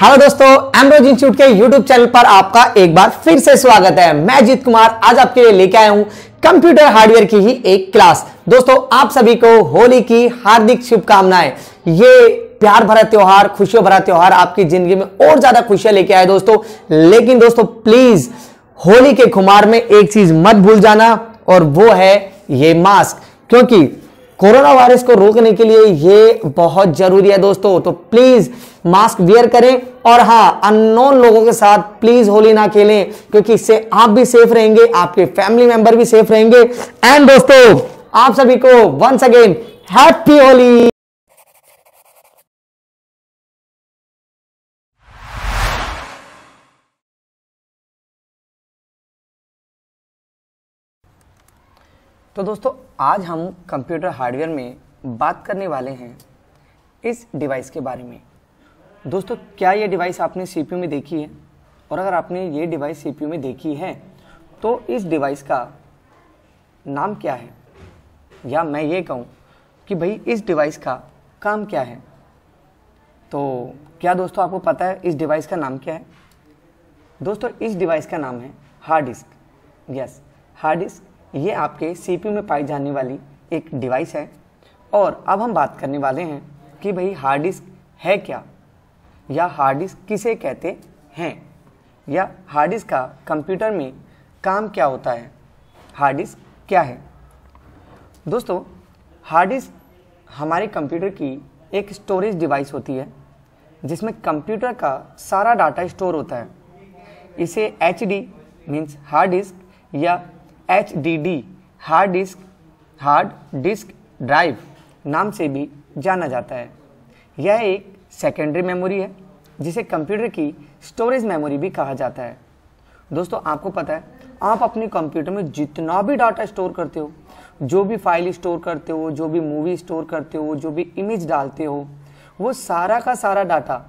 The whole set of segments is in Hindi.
हेलो दोस्तों एमरोज इंस्टीट्यूट के यूट्यूब चैनल पर आपका एक बार फिर से स्वागत है मैं जीत कुमार आज आपके लिए लेके आया हूं कंप्यूटर हार्डवेयर की ही एक क्लास दोस्तों आप सभी को होली की हार्दिक शुभकामनाएं ये प्यार भरा त्योहार खुशियों भरा त्योहार आपकी जिंदगी में और ज्यादा खुशियां लेके आए दोस्तों लेकिन दोस्तों प्लीज होली के खुमार में एक चीज मत भूल जाना और वो है ये मास्क क्योंकि कोरोना वायरस को रोकने के लिए ये बहुत जरूरी है दोस्तों तो प्लीज मास्क वेयर करें और हाँ अननोन लोगों के साथ प्लीज होली ना खेलें क्योंकि इससे आप भी सेफ रहेंगे आपके फैमिली मेंबर भी सेफ रहेंगे एंड दोस्तों आप सभी को वंस अगेन हैप्पी होली तो दोस्तों आज हम कंप्यूटर हार्डवेयर में बात करने वाले हैं इस डिवाइस के बारे में दोस्तों क्या ये डिवाइस आपने सीपीयू में देखी है और अगर आपने ये डिवाइस सीपीयू में देखी है तो इस डिवाइस का नाम क्या है या मैं ये कहूँ कि भाई इस डिवाइस का काम क्या है तो क्या दोस्तों आपको पता है इस डिवाइस का नाम क्या है दोस्तों इस डिवाइस का नाम है hard disk yes hard disk ये आपके सी में पाई जाने वाली एक डिवाइस है और अब हम बात करने वाले हैं कि भाई हार्ड डिस्क है क्या या हार्ड डिस्क किसे कहते हैं या हार्ड डिस्क का कंप्यूटर में काम क्या होता है हार्ड डिस्क क्या है दोस्तों हार्ड डिस्क हमारे कंप्यूटर की एक स्टोरेज डिवाइस होती है जिसमें कंप्यूटर का सारा डाटा स्टोर होता है इसे H D means hard disk या H D D hard disk hard disk drive नाम से भी जाना जाता है यह एक सेकेंडरी मेमोरी है जिसे कंप्यूटर की स्टोरेज मेमोरी भी कहा जाता है दोस्तों आपको पता है आप अपने कंप्यूटर में जितना भी डाटा स्टोर करते हो जो भी फाइल स्टोर करते हो जो भी मूवी स्टोर करते हो जो भी इमेज डालते हो वो सारा का सारा डाटा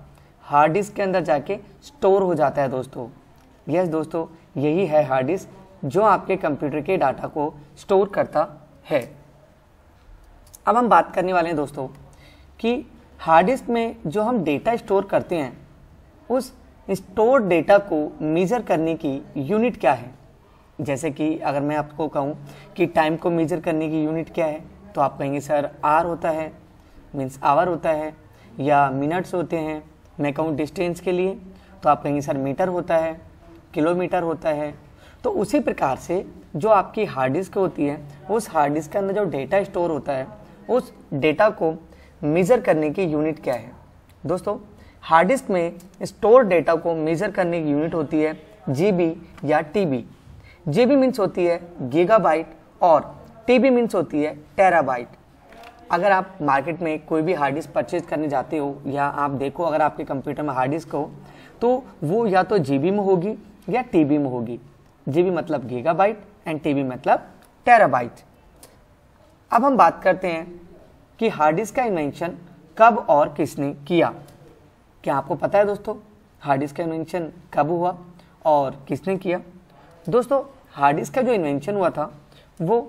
हार्ड डिस्क के अंदर जाके स्टोर हो जाता है दोस्तों यस दोस्तों यही है हार्ड डिस्क जो आपके कंप्यूटर के डाटा को स्टोर करता है अब हम बात करने वाले हैं दोस्तों कि हार्ड डिस्क में जो हम डेटा स्टोर करते हैं उस स्टोर डेटा को मेज़र करने की यूनिट क्या है जैसे कि अगर मैं आपको कहूँ कि टाइम को मेज़र करने की यूनिट क्या है तो आप कहेंगे सर आर होता है मीन्स आवर होता है या मिनट्स होते हैं मैं कहूँ डिस्टेंस के लिए तो आप कहेंगे सर मीटर होता है किलोमीटर होता है तो उसी प्रकार से जो आपकी हार्ड डिस्क होती है उस हार्ड डिस्क के अंदर जो डेटा स्टोर होता है उस डेटा को मेज़र करने की यूनिट क्या है दोस्तों हार्ड डिस्क में स्टोर डेटा को मेज़र करने की यूनिट होती है जीबी या टीबी जीबी मीन्स होती है गीगाबाइट और टीबी मीन्स होती है टेराबाइट अगर आप मार्केट में कोई भी हार्ड डिस्क परचेज करने जाते हो या आप देखो अगर आपके कंप्यूटर में हार्ड डिस्क हो तो वो या तो जीबी में होगी या टीबी में होगी जीबी मतलब गीगाबाइट एंड टीबी मतलब टेराबाइट अब हम बात करते हैं कि हार्ड डिस्क का इन्वेंशन कब और किसने किया क्या आपको पता है दोस्तों हार्ड डिस्क का इन्वेंशन कब हुआ और किसने किया दोस्तों हार्ड डिस्क का जो इन्वेंशन हुआ था वो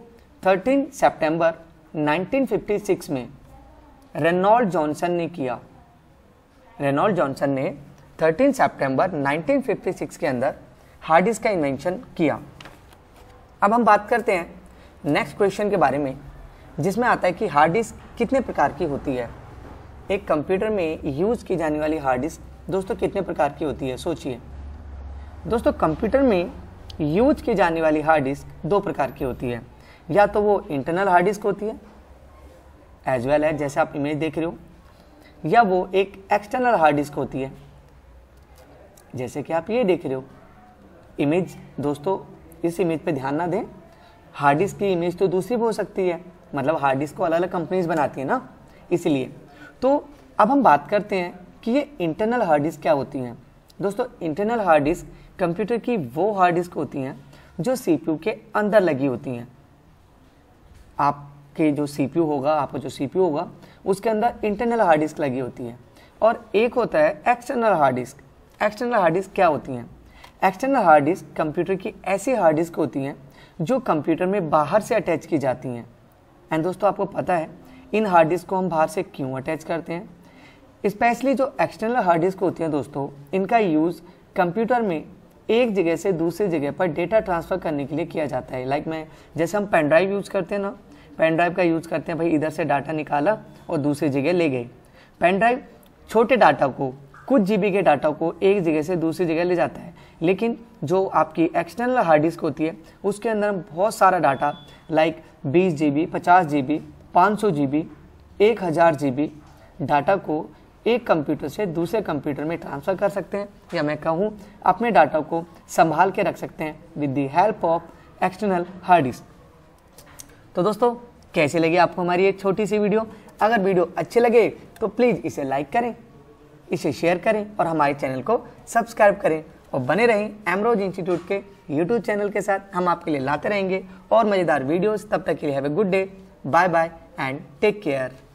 13 सितंबर 1956 में रेनॉल्ड जॉनसन ने किया रेनॉल्ड जॉनसन ने 13 सितंबर 1956 के अंदर हार्ड डिस्क का इन्वेंशन किया अब हम बात करते हैं नेक्स्ट क्वेश्चन के बारे में जिसमें आता है कि हार्ड डिस्क कितने प्रकार की होती है एक कंप्यूटर में यूज की जाने वाली हार्ड डिस्क दोस्तों कितने प्रकार की होती है सोचिए दोस्तों कंप्यूटर में यूज की जाने वाली हार्ड डिस्क दो प्रकार की होती है या तो वो इंटरनल हार्ड डिस्क होती है एज वेल एज जैसे आप इमेज देख रहे हो या वो एक एक्सटर्नल हार्ड डिस्क होती है जैसे कि आप ये देख रहे हो इमेज दोस्तों इस इमेज पे ध्यान ना दें हार्ड डिस्क की इमेज तो दूसरी भी हो सकती है मतलब हार्ड डिस्क को अलग अलग कंपनीज बनाती है ना इसलिए तो अब हम बात करते हैं कि ये इंटरनल हार्ड डिस्क क्या होती हैं दोस्तों इंटरनल हार्ड डिस्क कंप्यूटर की वो हार्ड डिस्क होती हैं जो सीपीयू के अंदर लगी होती हैं आपके जो सीपीयू होगा आपका जो सीपीयू होगा उसके अंदर इंटरनल हार्ड डिस्क लगी होती है और एक होता है external hard disk external hard disk क्या होती हैं एक्सटर्नल हार्ड डिस्क कंप्यूटर की ऐसी हार्ड डिस्क होती हैं जो कंप्यूटर में बाहर से अटैच की जाती हैं एंड दोस्तों आपको पता है इन हार्ड डिस्क को हम बाहर से क्यों अटैच करते हैं स्पेशली जो एक्सटर्नल हार्ड डिस्क होती हैं दोस्तों इनका यूज़ कंप्यूटर में एक जगह से दूसरी जगह पर डेटा ट्रांसफ़र करने के लिए किया जाता है लाइक like मैं जैसे हम पेन ड्राइव यूज़ करते हैं ना पेन ड्राइव का यूज़ करते हैं भाई इधर से डाटा निकाला और दूसरी जगह ले गए पेन ड्राइव छोटे डाटा को कुछ जीबी के डाटा को एक जगह से दूसरी जगह ले जाता है लेकिन जो आपकी एक्सटर्नल हार्ड डिस्क होती है उसके अंदर बहुत सारा डाटा लाइक बीस जी बी पचास जी बी पाँच सौ जी बी एक हज़ार जी बी डाटा को एक कंप्यूटर से दूसरे कंप्यूटर में ट्रांसफ़र कर सकते हैं या मैं कहूँ अपने डाटा को संभाल के रख सकते हैं with the help of external hard disk तो दोस्तों कैसे लगी आपको हमारी एक छोटी सी वीडियो अगर वीडियो अच्छे लगे तो प्लीज़ इसे लाइक करें इसे शेयर करें और हमारे चैनल को सब्सक्राइब करें और बने रहें एमरोज इंस्टीट्यूट के यूट्यूब चैनल के साथ हम आपके लिए लाते रहेंगे और मज़ेदार वीडियोस तब तक के लिए have a good day bye bye and take care